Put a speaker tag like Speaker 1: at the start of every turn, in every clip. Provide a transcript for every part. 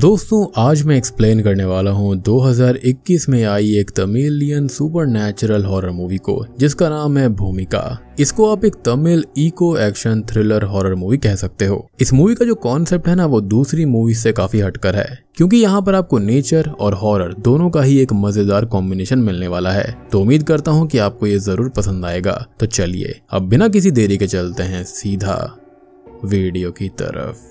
Speaker 1: दोस्तों आज मैं एक्सप्लेन करने वाला हूँ 2021 में आई एक Tamilian supernatural horror movie को जिसका नाम है भूमिका इसको आप एक Tamil eco action thriller horror movie कह सकते हो इस मूवी का जो कॉन्सेप्ट है ना वो दूसरी मूवी से काफी हटकर है क्योंकि यहाँ पर आपको नेचर और हॉरर दोनों का ही एक मजेदार कॉम्बिनेशन मिलने वाला है तो उम्मीद करता हूँ कि आपको ये जरूर पसंद आएगा तो चलिए अब बिना किसी देरी के चलते हैं सीधा वीडियो की तरफ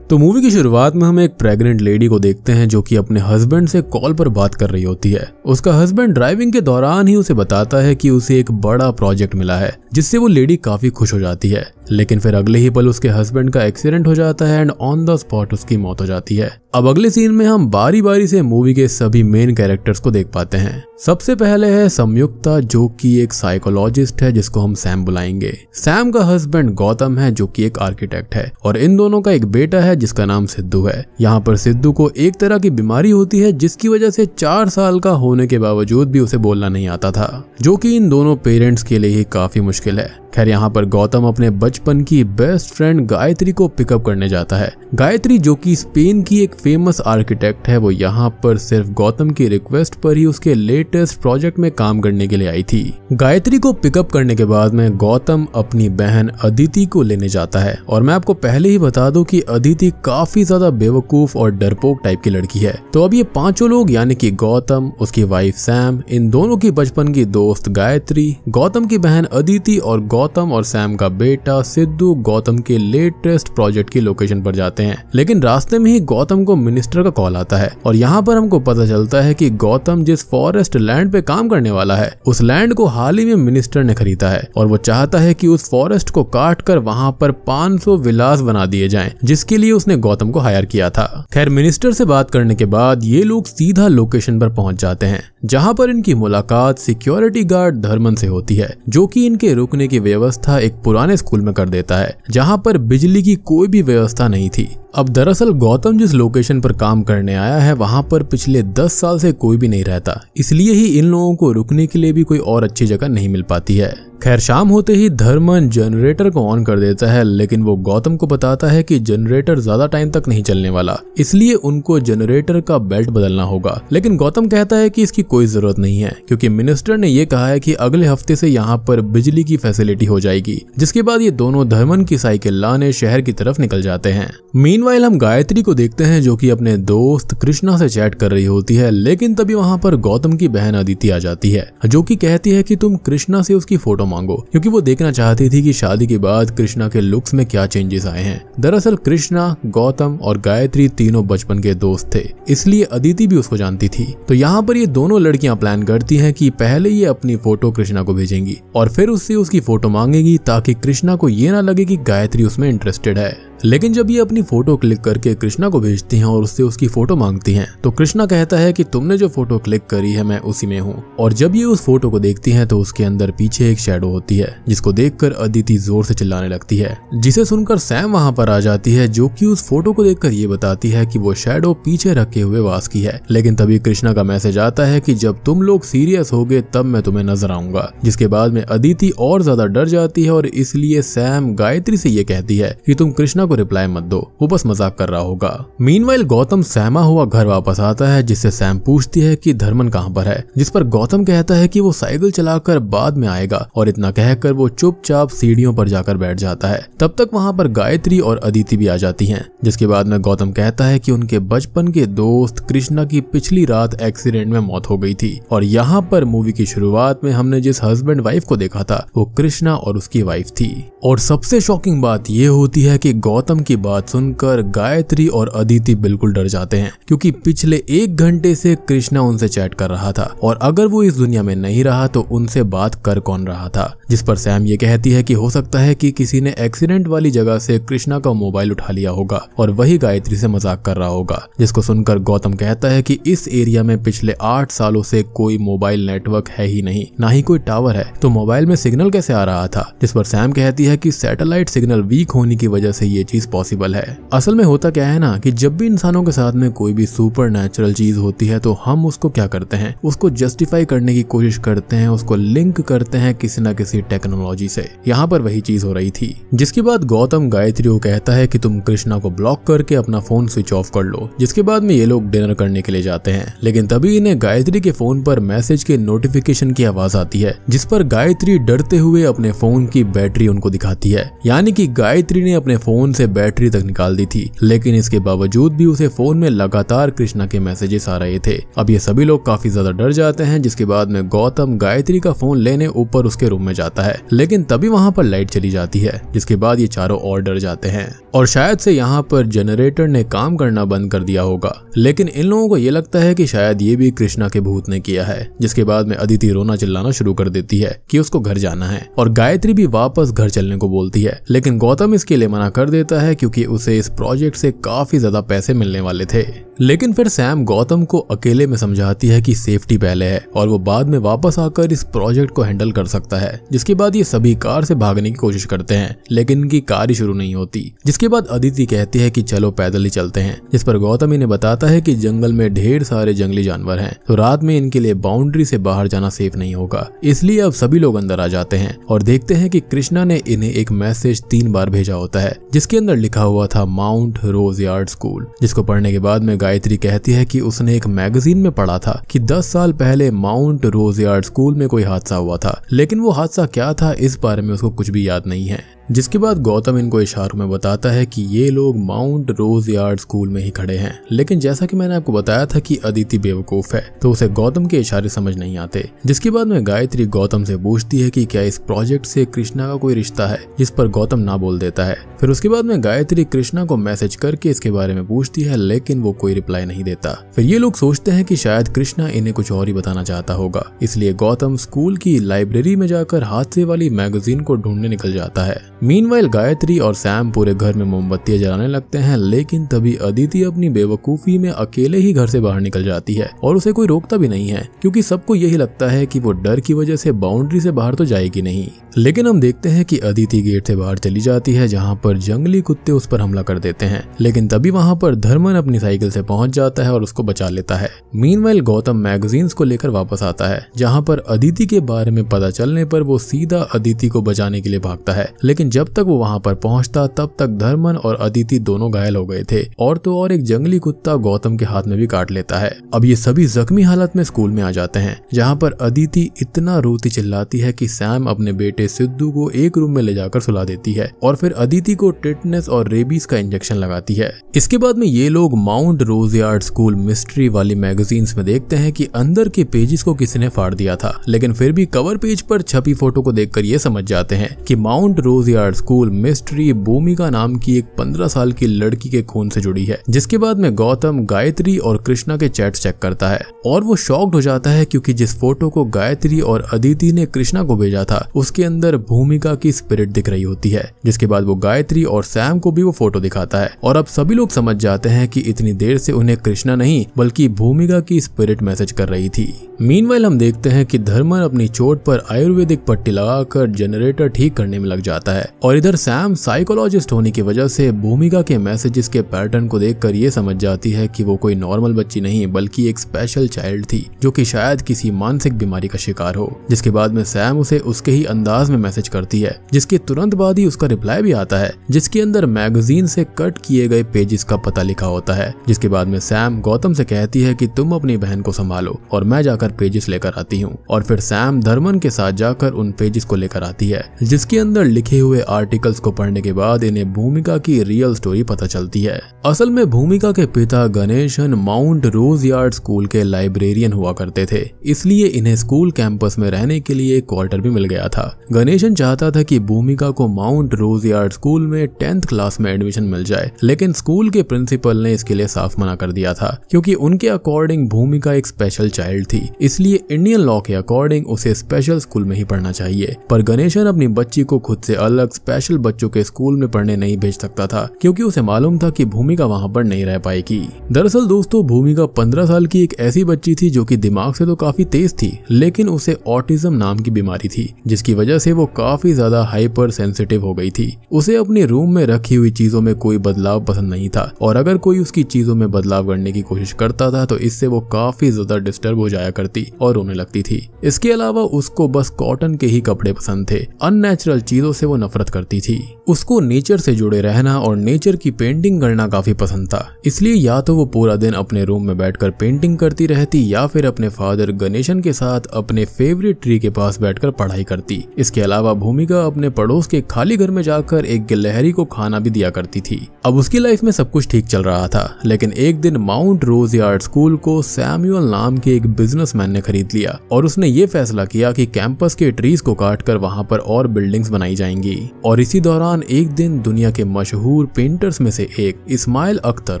Speaker 1: तो मूवी की शुरुआत में हम एक प्रेग्नेंट लेडी को देखते हैं जो कि अपने हस्बैंड से कॉल पर बात कर रही होती है उसका हस्बैंड ड्राइविंग के दौरान ही उसे बताता है कि उसे एक बड़ा प्रोजेक्ट मिला है जिससे वो लेडी काफी खुश हो जाती है लेकिन फिर अगले ही पल उसके हस्बैंड का एक्सीडेंट हो जाता है एंड ऑन द स्पॉट उसकी मौत हो जाती है अब अगले सीन में हम बारी बारी से मूवी के सभी मेन कैरेक्टर्स को देख पाते हैं सबसे पहले है संयुक्ता जो कि एक साइकोलॉजिस्ट है जिसको हम सैम बुलाएंगे सैम का हस्बैंड गौतम है जो कि एक आर्किटेक्ट है और इन दोनों का एक बेटा है जिसका नाम सिद्धू है यहाँ पर सिद्धू को एक तरह की बीमारी होती है जिसकी वजह से चार साल का होने के बावजूद भी उसे बोलना नहीं आता था जो कि इन दोनों पेरेंट्स के लिए ही काफी मुश्किल है खैर यहाँ पर गौतम अपने बचपन की बेस्ट फ्रेंड गायत्री को पिकअप करने जाता है गायत्री जो कि स्पेन की एक फेमस आर्किटेक्ट है वो यहाँ पर सिर्फ गौतम की रिक्वेस्ट पर ही उसके लेटेस्ट प्रोजेक्ट में काम करने के लिए आई थी गायत्री को पिकअप करने के बाद में गौतम अपनी बहन अदिति को लेने जाता है और मैं आपको पहले ही बता दूं कि अदिति काफी ज्यादा बेवकूफ और डरपोक टाइप की लड़की है तो अब ये पांचों लोग यानी कि गौतम उसकी वाइफ सैम इन दोनों की बचपन की दोस्त गायत्री गौतम की बहन अदिति और गौतम और सैम का बेटा सिद्धू गौतम के लेटेस्ट प्रोजेक्ट की लोकेशन पर जाते हैं लेकिन रास्ते में ही गौतम को मिनिस्टर का कॉल आता है और यहाँ पर हमको पता चलता है की गौतम जिस फॉरेस्ट लैंड पे काम करने वाला है उस लैंड को हाल ही में मिनिस्टर ने खरीदा है और वो चाहता है की उस फॉरेस्ट को काट कर वहाँ पर 500 विलास बना दिए जाए जिसके लिए उसने गौतम को हायर किया था खैर मिनिस्टर से बात करने के बाद ये लोग सीधा लोकेशन पर पहुंच जाते हैं जहां पर इनकी मुलाकात सिक्योरिटी गार्ड धर्मन से होती है जो कि इनके रुकने की व्यवस्था एक पुराने स्कूल में कर देता है जहां पर बिजली की कोई भी व्यवस्था नहीं थी अब दरअसल गौतम जिस लोकेशन पर काम करने आया है वहां पर पिछले दस साल से कोई भी नहीं रहता इसलिए ही इन लोगों को रुकने के लिए भी कोई और अच्छी जगह नहीं मिल पाती है खैर शाम होते ही धर्मन जनरेटर को ऑन कर देता है लेकिन वो गौतम को बताता है कि जनरेटर ज्यादा टाइम तक नहीं चलने वाला इसलिए उनको जनरेटर का बेल्ट बदलना होगा लेकिन गौतम कहता है कि इसकी कोई जरूरत नहीं है क्योंकि मिनिस्टर ने यह कहा है कि अगले हफ्ते से यहाँ पर बिजली की फैसिलिटी हो जाएगी जिसके बाद ये दोनों धर्मन की साइकिल लाने शहर की तरफ निकल जाते हैं मीन हम गायत्री को देखते हैं जो की अपने दोस्त कृष्णा से चैट कर रही होती है लेकिन तभी वहाँ पर गौतम की बहन अदिति आ जाती है जो की कहती है की तुम कृष्णा से उसकी फोटो मांगो क्योंकि वो देखना चाहती थी कि शादी के बाद कृष्णा के लुक्स में क्या चेंजेस आए हैं दरअसल कृष्णा गौतम और गायत्री तीनों बचपन के दोस्त थे इसलिए अदिति भी उसको जानती थी तो यहाँ पर ये दोनों लड़कियां प्लान करती हैं कि पहले ये अपनी फोटो कृष्णा को भेजेंगी और फिर उससे उसकी फोटो मांगेगी ताकि कृष्णा को ये ना लगे कि गायत्री उसमें इंटरेस्टेड है लेकिन जब ये अपनी फोटो क्लिक करके कृष्णा को भेजती हैं और उससे उसकी फोटो मांगती हैं तो कृष्णा कहता है कि तुमने जो फोटो क्लिक करी है मैं उसी में हूँ और जब ये उस फोटो को देखती हैं तो उसके अंदर पीछे एक शेडो होती है जिसको देखकर अदिति जोर से चिल्लाने लगती है जिसे सुनकर सैम वहाँ पर आ जाती है जो की उस फोटो को देखकर ये बताती है की वो शेडो पीछे रखे हुए वास की है लेकिन तभी कृष्णा का मैसेज आता है की जब तुम लोग सीरियस हो तब मैं तुम्हें नजर आऊंगा जिसके बाद में अदिति और ज्यादा डर जाती है और इसलिए सैम गायत्री से ये कहती है की तुम कृष्णा को रिप्लाई मत दो वो बस मजाक कर रहा होगा मीन गौतम सहमा हुआ घर वापस आता है जिससे सैम पूछती है की धर्मन कहाँ पर है जिस पर गौतम कहता है की वो साइकिल चलाकर बाद में आएगा और इतना कहकर वो चुपचाप सीढ़ियों पर जाकर बैठ जाता है तब तक वहाँ पर गायत्री और अदिति भी आ जाती है जिसके बाद में गौतम कहता है की उनके बचपन के दोस्त कृष्णा की पिछली रात एक्सीडेंट में मौत हो गई थी और यहाँ पर मूवी की शुरुआत में हमने जिस हस्बैंड वाइफ को देखा था वो कृष्णा और उसकी वाइफ थी और सबसे शॉकिंग बात यह होती है की गौतम गौतम की बात सुनकर गायत्री और अदिति बिल्कुल डर जाते हैं क्योंकि पिछले एक घंटे से कृष्णा उनसे चैट कर रहा था और अगर वो इस दुनिया में नहीं रहा तो उनसे बात कर कौन रहा था जिस पर सैम ये कहती है कि हो सकता है कि किसी ने एक्सीडेंट वाली जगह से कृष्णा का मोबाइल उठा लिया होगा और वही गायत्री से मजाक कर रहा होगा जिसको सुनकर गौतम कहता है कि इस एरिया में पिछले आठ सालों से कोई मोबाइल नेटवर्क है ही नहीं ना ही कोई टावर है तो मोबाइल में सिग्नल कैसे आ रहा था जिस पर सैम कहती है कि सैटेलाइट सिग्नल वीक होने की वजह से ये चीज पॉसिबल है असल में होता क्या है ना कि जब भी इंसानों के साथ में कोई भी सुपर नेचुरल चीज होती है तो हम उसको क्या करते हैं उसको जस्टिफाई करने की कोशिश करते हैं उसको लिंक करते हैं किसी न किसी टेक्नोलॉजी से यहाँ पर वही चीज हो रही थी जिसके बाद गौतम गायत्री को कहता है कि तुम कृष्णा को ब्लॉक करके अपना फोन स्विच ऑफ कर लो जिसके बाद में ये लोग डिनर करने के लिए जाते हैं लेकिन तभी इन्हें गायत्री के फोन पर मैसेज के नोटिफिकेशन की आवाज आती है जिस पर गायत्री डरते हुए अपने फोन की बैटरी उनको दिखाती है यानी कि गायत्री ने अपने फोन से बैटरी तक निकाल दी थी लेकिन इसके बावजूद भी उसे फोन में लगातार कृष्णा के मैसेजेस आ रहे थे अब ये सभी लोग काफी ज्यादा डर जाते हैं जिसके बाद में गौतम गायत्री का फोन लेने ऊपर उसके रूम में जाता है लेकिन तभी वहां पर लाइट चली जाती है जिसके बाद ये चारों और डर जाते हैं और शायद से यहाँ पर जनरेटर ने काम करना बंद कर दिया होगा लेकिन इन लोगों को ये लगता है कि शायद ये भी कृष्णा के भूत ने किया है जिसके बाद में अदिति रोना चिल्लाना शुरू कर देती है कि उसको घर जाना है और गायत्री भी वापस घर चलने को बोलती है लेकिन गौतम इसके लिए मना कर देता देता है क्योंकि उसे इस प्रोजेक्ट से काफी ज्यादा पैसे मिलने वाले थे लेकिन फिर सैम गौतम को अकेले में समझाती है कि सेफ्टी पहले है और वो बाद में वापस आकर इस प्रोजेक्ट को हैंडल कर सकता है जिसके बाद ये सभी कार से भागने की कोशिश करते हैं लेकिन इनकी कार ही शुरू नहीं होती जिसके बाद अदिति कहती है कि चलो पैदल ही चलते हैं जिस पर गौतम इन्हें बताता है कि जंगल में ढेर सारे जंगली जानवर हैं तो रात में इनके लिए बाउंड्री से बाहर जाना सेफ नहीं होगा इसलिए अब सभी लोग अंदर आ जाते हैं और देखते हैं कि कृष्णा ने इन्हें एक मैसेज तीन बार भेजा होता है जिसके जिसके अंदर लिखा हुआ था माउंट रोज यार्ड स्कूल जिसको पढ़ने के बाद में गायत्री कहती है कि उसने एक मैगजीन में पढ़ा था कि 10 साल पहले माउंट रोज यार्ड स्कूल में कोई हादसा हुआ था लेकिन वो हादसा क्या था इस बारे में उसको कुछ भी याद नहीं है जिसके बाद गौतम इनको इशारों में बताता है कि ये लोग माउंट रोज यार्ड स्कूल में ही खड़े हैं लेकिन जैसा कि मैंने आपको बताया था कि अदिति बेवकूफ है तो उसे गौतम के इशारे समझ नहीं आते जिसके बाद में गायत्री गौतम से पूछती है कि क्या इस प्रोजेक्ट से कृष्णा का कोई रिश्ता है इस पर गौतम ना बोल देता है फिर उसके बाद में गायत्री कृष्णा को मैसेज करके इसके बारे में पूछती है लेकिन वो कोई रिप्लाई नहीं देता फिर ये लोग सोचते हैं कि शायद कृष्णा इन्हें कुछ और ही बताना चाहता होगा इसलिए गौतम स्कूल की लाइब्रेरी में जाकर हादसे वाली मैगजीन को ढूंढने निकल जाता है मीनवाइल गायत्री और सैम पूरे घर में मोमबत्तियां जलाने लगते हैं लेकिन तभी अदिति अपनी बेवकूफी में अकेले ही घर से बाहर निकल जाती है और उसे कोई रोकता भी नहीं है क्योंकि सबको यही लगता है कि वो डर की वजह से बाउंड्री से बाहर तो जाएगी नहीं लेकिन हम देखते हैं कि अदिति गेट से बाहर चली जाती है जहाँ पर जंगली कुत्ते उस पर हमला कर देते हैं लेकिन तभी वहाँ पर धर्मन अपनी साइकिल से पहुंच जाता है और उसको बचा लेता है मीन गौतम मैगजीन्स को लेकर वापस आता है जहाँ पर अदिति के बारे में पता चलने पर वो सीधा अदिति को बचाने के लिए भागता है लेकिन जब तक वो वहां पर पहुंचता तब तक धर्मन और अदिति दोनों घायल हो गए थे और तो और एक जंगली कुत्ता गौतम के हाथ में भी काट लेता है अब ये सभी जख्मी हालत में स्कूल में आ जाते हैं जहाँ पर अदिति इतना रोती चिल्लाती है की सैम अपने बेटे सिद्धू को एक रूम में ले जाकर सुला देती है और फिर अदिति को टिटनेस और रेबीज का इंजेक्शन लगाती है इसके बाद में ये लोग माउंट यार्ड स्कूल मिस्ट्री वाली मैगजीन में देखते हैं कि अंदर के पेजेस को किसी ने फाड़ दिया था लेकिन फिर भी कवर पेज पर छपी फोटो को देखकर ये समझ जाते हैं कि Mount Roseyard standard school mystery Bhoomika नाम की एक पंद्रह साल की लड़की के खून से जुड़ी है जिसके बाद में गौतम गायत्री और कृष्णा के चैट चेक करता है और वो शॉक्ड हो जाता है क्योंकि जिस फोटो को गायत्री और अदिति ने कृष्णा को भेजा था उसके अंदर भूमिका की स्पिरिट दिख रही होती है जिसके बाद वो गायत्री और सैम को भी वो फोटो दिखाता है और अब सभी लोग समझ जाते हैं कि इतनी देर से उन्हें कृष्णा नहीं बल्कि भूमिका की स्पिरिट मैसेज कर रही थी मीन हम देखते हैं कि धर्मन अपनी चोट पर आयुर्वेदिक पट्टी लगाकर जनरेटर ठीक करने में लग जाता है और इधर सैम साइकोलॉजिस्ट होने की वजह से भूमिका के मैसेजेस के पैटर्न को देख ये समझ जाती है कि वो कोई नॉर्मल बच्ची नहीं बल्कि एक स्पेशल चाइल्ड थी जो कि शायद किसी मानसिक बीमारी का शिकार हो जिसके बाद में सैम उसे उसके ही अंदाज में मैसेज करती है जिसके तुरंत बाद ही उसका रिप्लाई भी आता है जिसके अंदर मैगजीन से कट किए गए पेजेस का पता लिखा होता है जिसके बाद में सैम गौतम से कहती है कि तुम अपनी बहन को संभालो और मैं जाकर पेजेस लेकर आती हूँ और फिर सैम धर्मन के साथ जाकर उन पेजेस को लेकर आती है जिसके अंदर लिखे हुए हुए आर्टिकल्स को पढ़ने के बाद इन्हें भूमिका की रियल स्टोरी पता चलती है असल में भूमिका के पिता Ganesan Mount Rose Yard School के लाइब्रेरियन हुआ करते थे इसलिए इन्हें स्कूल कैंपस में रहने के लिए क्वार्टर भी मिल गया था गणेशन चाहता था कि भूमिका को माउंट रोज यार्ड स्कूल में टेंथ क्लास में एडमिशन मिल जाए लेकिन स्कूल के प्रिंसिपल ने इसके लिए साफ मना कर दिया था क्योंकि उनके अकॉर्डिंग भूमिका एक स्पेशल चाइल्ड थी इसलिए इंडियन लॉ के अकॉर्डिंग उसे स्पेशल स्कूल में ही पढ़ना चाहिए पर गणेशन अपनी बच्ची को खुद से अलग अलग स्पेशल बच्चों के स्कूल में पढ़ने नहीं भेज सकता था क्योंकि उसे मालूम था कि भूमिका वहाँ पर नहीं रह पाएगी दरअसल दोस्तों भूमिका पंद्रह साल की एक ऐसी बच्ची थी जो की दिमाग से तो काफी तेज थी लेकिन उसे ऑटिज्म नाम की बीमारी थी जिसकी वजह से वो काफी ज्यादा हाइपर सेंसिटिव हो गई थी उसे अपने रूम में रखी हुई चीजों में कोई बदलाव पसंद नहीं था और अगर कोई उसकी चीजों में बदलाव करने की कोशिश करता था तो इससे वो काफी ज्यादा डिस्टर्ब हो जाया करती और रोने लगती थी इसके अलावा उसको बस कॉटन के ही कपड़े पसंद थे अननेचुरल चीजों से वो नफरत करती थी उसको नेचर से जुड़े रहना और नेचर की पेंटिंग करना काफी पसंद था इसलिए या तो वो पूरा दिन अपने रूम में बैठकर पेंटिंग करती रहती या फिर अपने फादर गणेशन के साथ अपने फेवरेट ट्री के पास बैठकर पढ़ाई करती इसके अलावा भूमिका अपने पड़ोस के खाली घर में जाकर एक गिलहरी को खाना भी दिया करती थी अब उसकी लाइफ में सब कुछ ठीक चल रहा था लेकिन एक दिन माउंट रोज यार्ड स्कूल को सैम्यूअल नाम के एक बिजनेसमैन ने खरीद लिया और उसने ये फैसला किया कि कैंपस के ट्रीज को काट कर वहां पर और बिल्डिंग्स बनाई जाएंगी थी और इसी दौरान एक दिन दुनिया के मशहूर पेंटर्स में से एक इस्माइल अख्तर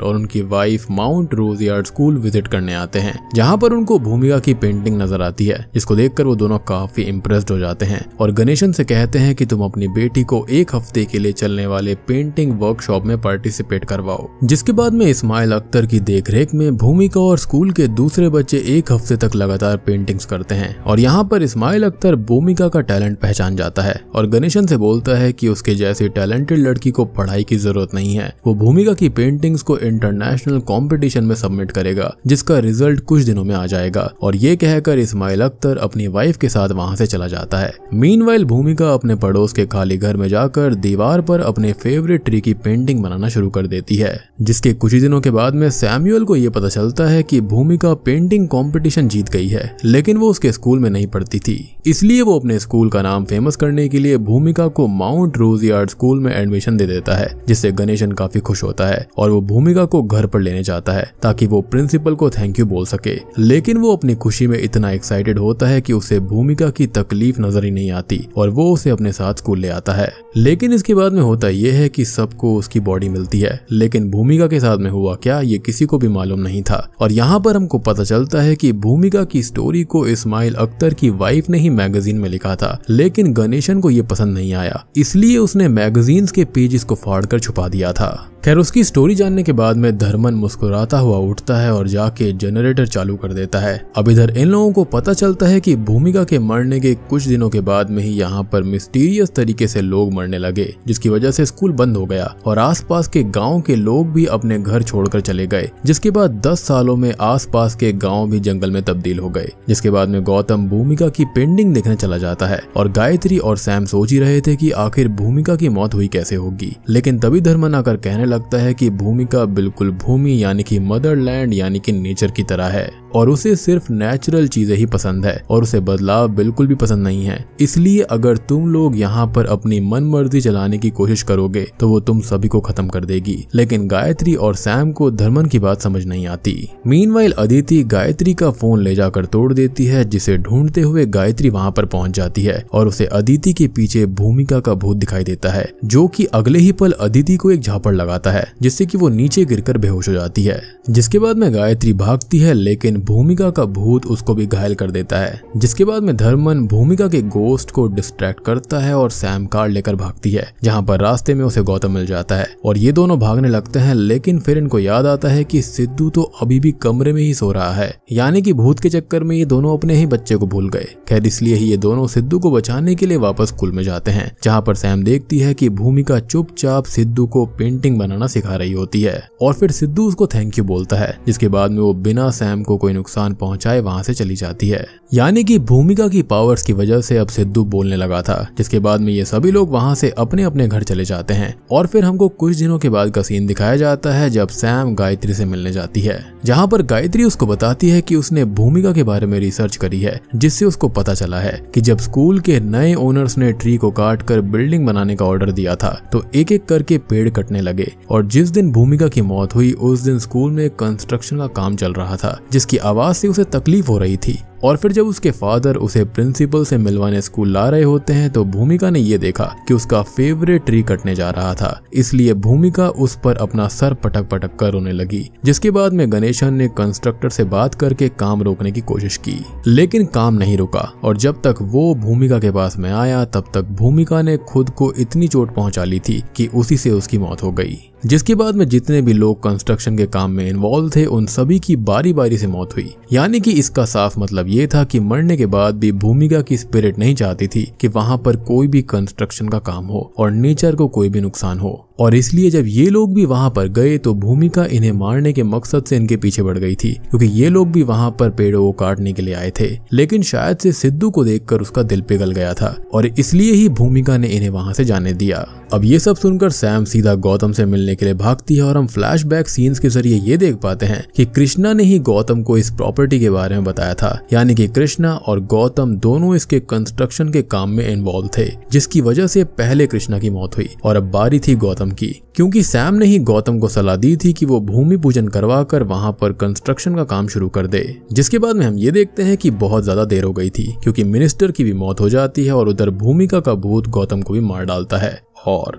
Speaker 1: और उनकी wife Mount Rose Yard School visit करने आते हैं जहाँ पर उनको भूमिका की पेंटिंग नजर आती है जिसको देख वो दोनों काफी इम्प्रेस्ड हो जाते हैं और गणेशन से कहते हैं की तुम अपनी बेटी को एक हफ्ते के लिए चलने वाले पेंटिंग वर्कशॉप में पार्टिसिपेट करवाओ जिसके बाद में इस्माइल अख्तर की देखरेख में भूमिका और स्कूल के दूसरे बच्चे एक हफ्ते तक लगातार पेंटिंग्स करते हैं और यहाँ पर इस्माइल अख्तर भूमिका का टैलेंट पहचान जाता है और गणेशन से बोलता होता है कि उसके जैसी टैलेंटेड लड़की को पढ़ाई की जरूरत नहीं है वो भूमिका की पेंटिंग्स को इंटरनेशनल कॉम्पिटिशन में सबमिट करेगा जिसका रिजल्ट कुछ दिनों में आ जाएगा और ये कहकर इसमाइल अख्तर अपनी वाइफ के साथ वहां से चला जाता है मीन भूमिका अपने पड़ोस के खाली घर में जाकर दीवार पर अपने फेवरेट ट्री की पेंटिंग बनाना शुरू कर देती है जिसके कुछ ही दिनों के बाद में सैम्यूअल को यह पता चलता है कि भूमिका पेंटिंग कंपटीशन जीत गई है लेकिन वो उसके स्कूल में नहीं पढ़ती थी इसलिए वो अपने स्कूल का नाम फेमस करने के लिए भूमिका को माउंट रोजियार्ड स्कूल में एडमिशन दे देता है जिससे गणेशन काफी खुश होता है और वो भूमिका को घर पर लेने जाता है ताकि वो प्रिंसिपल को थैंक यू बोल सके लेकिन वो अपनी खुशी में इतना एक्साइटेड होता है कि उसे भूमिका की तकलीफ नजर ही नहीं आती और वो उसे अपने साथ स्कूल ले आता है लेकिन इसके बाद में होता यह है कि सबको उसकी बॉडी मिलती है लेकिन भूमिका के साथ में हुआ क्या ये किसी को भी मालूम नहीं था और यहाँ पर हमको पता चलता है कि भूमिका की स्टोरी को इस्माइल अख्तर की वाइफ ने ही मैगजीन में लिखा था लेकिन गणेशन को ये पसंद नहीं आया इसलिए उसने मैगजीन्स के पेजेस को फाड़कर छुपा दिया था खैर उसकी स्टोरी जानने के बाद में धर्मन मुस्कुराता हुआ उठता है और जाके जनरेटर चालू कर देता है अब इधर इन लोगों को पता चलता है कि भूमिका के मरने के कुछ दिनों के बाद में ही यहाँ पर मिस्टीरियस तरीके से लोग मरने लगे जिसकी वजह से स्कूल बंद हो गया और आसपास के गाँव के लोग भी अपने घर छोड़कर चले गए जिसके बाद दस सालों में आसपास के गाँव भी जंगल में तब्दील हो गए जिसके बाद में गौतम भूमिका की पेंटिंग देखने चला जाता है और गायत्री और सैम सोच ही रहे थे की आखिर भूमिका की मौत हुई कैसे होगी लेकिन तभी धर्मन आकर कहने लगता है कि भूमिका बिल्कुल भूमि यानी कि मदरलैंड यानी कि नेचर की तरह है और उसे सिर्फ नेचुरल चीजें ही पसंद है और उसे बदलाव बिल्कुल भी पसंद नहीं है इसलिए अगर तुम लोग यहाँ पर अपनी मन मर्जी चलाने की कोशिश करोगे तो वो तुम सभी को खत्म कर देगी लेकिन गायत्री और सैम को धर्मन की बात समझ नहीं आती मीन अदिति गायत्री का फोन ले जाकर तोड़ देती है जिसे ढूंढते हुए गायत्री वहाँ पर पहुंच जाती है और उसे अदिति के पीछे भूमिका का भूत दिखाई देता है जो की अगले ही पल अदिति को एक झापड़ लगाता है जिससे की वो नीचे गिर बेहोश हो जाती है जिसके बाद में गायत्री भागती है लेकिन भूमिका का भूत उसको भी घायल कर देता है जिसके बाद में धर्मन भूमिका के गोस्ट को डिस्ट्रैक्ट करता है और सैम कार्ड लेकर भागती है जहाँ पर रास्ते में उसे गौतम मिल जाता है और ये दोनों भागने लगते हैं लेकिन फिर इनको याद आता है की सिद्धू तो अभी भी कमरे में ही सो रहा है यानी की भूत के चक्कर में ये दोनों अपने ही बच्चे को भूल गए खैर इसलिए ही ये दोनों सिद्धू को बचाने के लिए वापस स्कूल में जाते हैं जहाँ पर सैम देखती है की भूमिका चुपचाप सिद्धू को पेंटिंग बनाना सिखा रही होती है और फिर सिद्धू उसको थैंक यू बोलता है जिसके बाद में वो बिना सैम को कोई कोई नुकसान पहुंचाए वहां से चली जाती है यानी कि भूमिका की पावर्स की वजह से अब सिद्धू बोलने लगा था जिसके बाद में ये सभी लोग वहां से अपने अपने घर चले जाते हैं और फिर हमको कुछ दिनों के बाद का सीन दिखाया जाता है जब सैम गायत्री से मिलने जाती है जहाँ पर गायत्री उसको बताती है कि उसने भूमिका के बारे में रिसर्च करी है जिससे उसको पता चला है कि जब स्कूल के नए ओनर्स ने ट्री को काट कर बिल्डिंग बनाने का ऑर्डर दिया था तो एक एक करके पेड़ कटने लगे और जिस दिन भूमिका की मौत हुई उस दिन स्कूल में कंस्ट्रक्शन का काम चल रहा था जिसकी आवाज से उसे तकलीफ हो रही थी और फिर जब उसके फादर उसे प्रिंसिपल से मिलवाने स्कूल ला रहे होते हैं तो भूमिका ने यह देखा कि उसका फेवरेट ट्री कटने जा रहा था इसलिए भूमिका उस पर अपना सर पटक पटक कर रोने लगी जिसके बाद में गणेशन ने कंस्ट्रक्टर से बात करके काम रोकने की कोशिश की लेकिन काम नहीं रुका और जब तक वो भूमिका के पास में आया तब तक भूमिका ने खुद को इतनी चोट पहुंचा ली थी कि उसी से उसकी मौत हो गई जिसके बाद में जितने भी लोग कंस्ट्रक्शन के काम में इन्वॉल्व थे उन सभी की बारी बारी से मौत हुई यानी कि इसका साफ मतलब ये था कि मरने के बाद भी भूमिका की स्पिरिट नहीं चाहती थी कि वहां पर कोई भी कंस्ट्रक्शन का काम हो और नेचर को कोई भी नुकसान हो और इसलिए जब ये लोग भी वहां पर गए तो भूमिका इन्हें मारने के मकसद से इनके पीछे बढ़ गई थी क्योंकि ये लोग भी वहां पर पेड़ों को काटने के लिए आए थे लेकिन शायद से सिद्धू को देखकर उसका दिल पिघल गया था और इसलिए ही भूमिका ने इन्हें वहां से जाने दिया अब ये सब सुनकर सैम सीधा गौतम से मिलने के लिए भागती है और हम बैक सीन्स के जरिए ये देख पाते हैं कि कृष्णा ने ही गौतम को इस प्रॉपर्टी के बारे में बताया था यानी कि कृष्णा और गौतम दोनों इसके कंस्ट्रक्शन के काम में इन्वॉल्व थे जिसकी वजह से पहले कृष्णा की मौत हुई और अब बारी थी गौतम गौतम की क्योंकि सैम ने ही गौतम को सलाह दी थी कि वो भूमि पूजन करवा कर वहाँ पर कंस्ट्रक्शन का काम शुरू कर दे जिसके बाद में हम ये देखते हैं कि बहुत ज्यादा देर हो गई थी क्योंकि मिनिस्टर की भी मौत हो जाती है और उधर भूमिका का भूत गौतम को भी मार डालता है और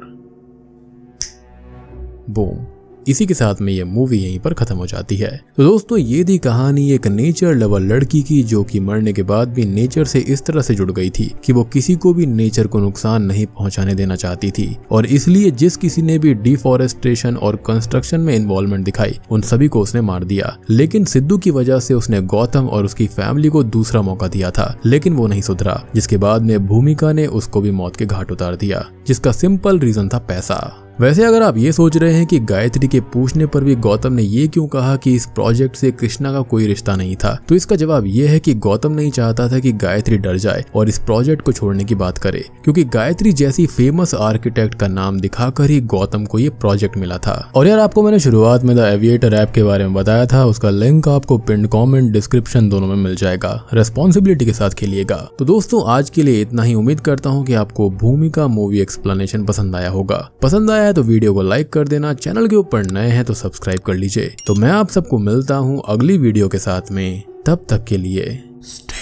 Speaker 1: बूम इसी के साथ में ये मूवी यहीं पर खत्म हो जाती है तो दोस्तों ये थी कहानी एक नेचर लवर लड़की की जो कि मरने के बाद भी नेचर से इस तरह से जुड़ गई थी कि वो किसी को भी नेचर को नुकसान नहीं पहुंचाने देना चाहती थी और इसलिए जिस किसी ने भी डिफॉरेस्टेशन और कंस्ट्रक्शन में इन्वॉल्वमेंट दिखाई उन सभी को उसने मार दिया लेकिन सिद्धू की वजह से उसने गौतम और उसकी फैमिली को दूसरा मौका दिया था लेकिन वो नहीं सुधरा जिसके बाद में भूमिका ने उसको भी मौत के घाट उतार दिया जिसका सिंपल रीजन था पैसा वैसे अगर आप ये सोच रहे हैं कि गायत्री के पूछने पर भी गौतम ने ये क्यों कहा कि इस प्रोजेक्ट से कृष्णा का कोई रिश्ता नहीं था तो इसका जवाब ये है कि गौतम नहीं चाहता था कि गायत्री डर जाए और इस प्रोजेक्ट को छोड़ने की बात करे क्योंकि गायत्री जैसी फेमस आर्किटेक्ट का नाम दिखाकर ही गौतम को ये प्रोजेक्ट मिला था और यार आपको मैंने शुरुआत में द एविएटर ऐप के बारे में बताया था उसका लिंक आपको पिंड कॉमेंट डिस्क्रिप्शन दोनों में मिल जाएगा रेस्पॉन्सिबिलिटी के साथ खेलिएगा तो दोस्तों आज के लिए इतना ही उम्मीद करता हूँ की आपको भूमिका मूवी एक्सप्लेनेशन पसंद आया होगा पसंद आया है तो वीडियो को लाइक कर देना चैनल के ऊपर नए हैं तो सब्सक्राइब कर लीजिए तो मैं आप सबको मिलता हूँ अगली वीडियो के साथ में तब तक के लिए